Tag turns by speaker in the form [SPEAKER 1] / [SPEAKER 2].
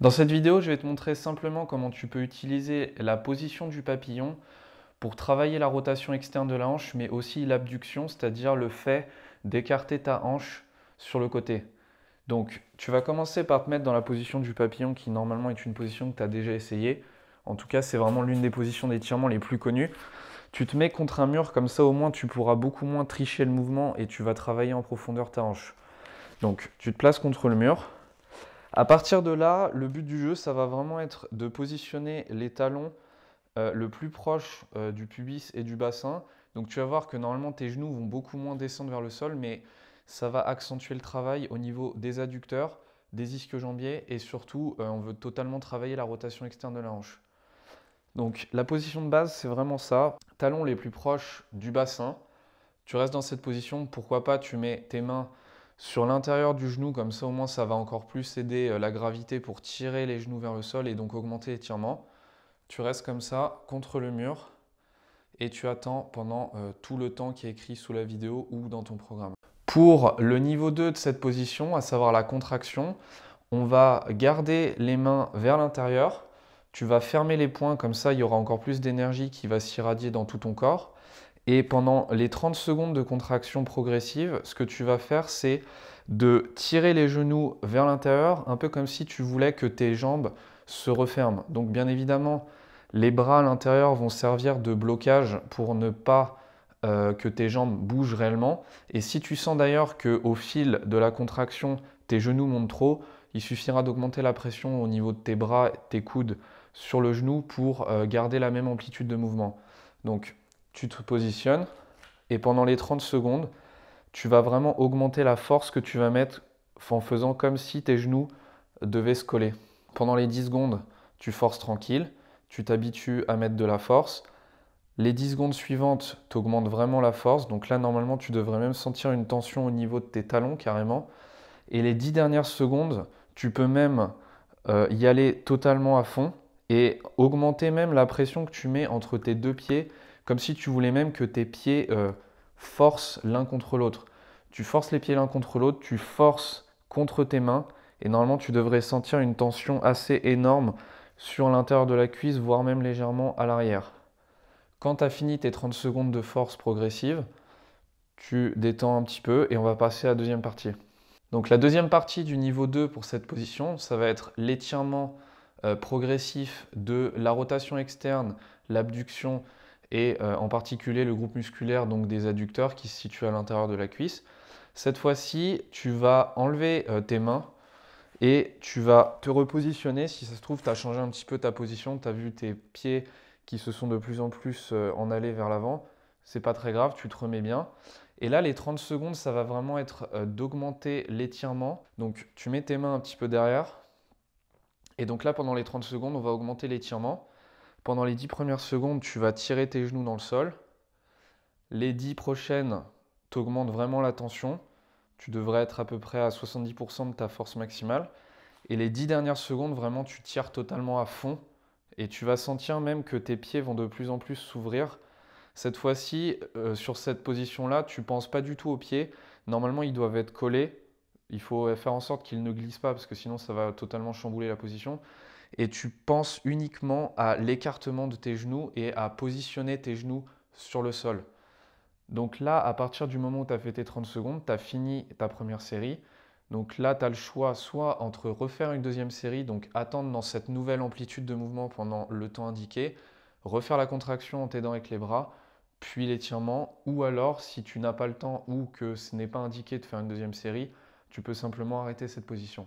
[SPEAKER 1] Dans cette vidéo, je vais te montrer simplement comment tu peux utiliser la position du papillon pour travailler la rotation externe de la hanche, mais aussi l'abduction, c'est-à-dire le fait d'écarter ta hanche sur le côté. Donc, tu vas commencer par te mettre dans la position du papillon, qui normalement est une position que tu as déjà essayée. En tout cas, c'est vraiment l'une des positions d'étirement les plus connues. Tu te mets contre un mur, comme ça au moins tu pourras beaucoup moins tricher le mouvement et tu vas travailler en profondeur ta hanche. Donc, tu te places contre le mur. À partir de là, le but du jeu, ça va vraiment être de positionner les talons euh, le plus proche euh, du pubis et du bassin. Donc tu vas voir que normalement tes genoux vont beaucoup moins descendre vers le sol, mais ça va accentuer le travail au niveau des adducteurs, des isques jambiers et surtout euh, on veut totalement travailler la rotation externe de la hanche. Donc la position de base, c'est vraiment ça. Talons les plus proches du bassin. Tu restes dans cette position, pourquoi pas tu mets tes mains sur l'intérieur du genou, comme ça au moins ça va encore plus aider euh, la gravité pour tirer les genoux vers le sol et donc augmenter l'étirement. Tu restes comme ça contre le mur et tu attends pendant euh, tout le temps qui est écrit sous la vidéo ou dans ton programme. Pour le niveau 2 de cette position, à savoir la contraction, on va garder les mains vers l'intérieur. Tu vas fermer les poings, comme ça il y aura encore plus d'énergie qui va s'irradier dans tout ton corps. Et pendant les 30 secondes de contraction progressive, ce que tu vas faire, c'est de tirer les genoux vers l'intérieur, un peu comme si tu voulais que tes jambes se referment. Donc bien évidemment, les bras à l'intérieur vont servir de blocage pour ne pas euh, que tes jambes bougent réellement. Et si tu sens d'ailleurs qu'au fil de la contraction, tes genoux montent trop, il suffira d'augmenter la pression au niveau de tes bras, tes coudes sur le genou pour euh, garder la même amplitude de mouvement. Donc tu te positionnes et pendant les 30 secondes, tu vas vraiment augmenter la force que tu vas mettre en faisant comme si tes genoux devaient se coller. Pendant les 10 secondes, tu forces tranquille, tu t'habitues à mettre de la force. Les 10 secondes suivantes, tu augmentes vraiment la force. Donc là, normalement, tu devrais même sentir une tension au niveau de tes talons carrément. Et les 10 dernières secondes, tu peux même euh, y aller totalement à fond et augmenter même la pression que tu mets entre tes deux pieds comme si tu voulais même que tes pieds euh, forcent l'un contre l'autre. Tu forces les pieds l'un contre l'autre, tu forces contre tes mains, et normalement tu devrais sentir une tension assez énorme sur l'intérieur de la cuisse, voire même légèrement à l'arrière. Quand tu as fini tes 30 secondes de force progressive, tu détends un petit peu et on va passer à la deuxième partie. Donc la deuxième partie du niveau 2 pour cette position, ça va être l'étirement euh, progressif de la rotation externe, l'abduction, et euh, en particulier le groupe musculaire donc des adducteurs qui se situe à l'intérieur de la cuisse. Cette fois-ci, tu vas enlever euh, tes mains et tu vas te repositionner. Si ça se trouve, tu as changé un petit peu ta position, tu as vu tes pieds qui se sont de plus en plus euh, en allés vers l'avant. C'est pas très grave, tu te remets bien. Et là, les 30 secondes, ça va vraiment être d'augmenter l'étirement. Donc, tu mets tes mains un petit peu derrière. Et donc là, pendant les 30 secondes, on va augmenter l'étirement. Pendant les 10 premières secondes, tu vas tirer tes genoux dans le sol. Les 10 prochaines, tu augmentes vraiment la tension. Tu devrais être à peu près à 70% de ta force maximale. Et les 10 dernières secondes, vraiment, tu tires totalement à fond. Et tu vas sentir même que tes pieds vont de plus en plus s'ouvrir. Cette fois-ci, euh, sur cette position-là, tu ne penses pas du tout aux pieds. Normalement, ils doivent être collés. Il faut faire en sorte qu'ils ne glissent pas parce que sinon, ça va totalement chambouler la position et tu penses uniquement à l'écartement de tes genoux et à positionner tes genoux sur le sol. Donc là, à partir du moment où tu as fait tes 30 secondes, tu as fini ta première série. Donc là, tu as le choix soit entre refaire une deuxième série, donc attendre dans cette nouvelle amplitude de mouvement pendant le temps indiqué, refaire la contraction en t'aidant avec les bras, puis l'étirement, ou alors si tu n'as pas le temps ou que ce n'est pas indiqué de faire une deuxième série, tu peux simplement arrêter cette position.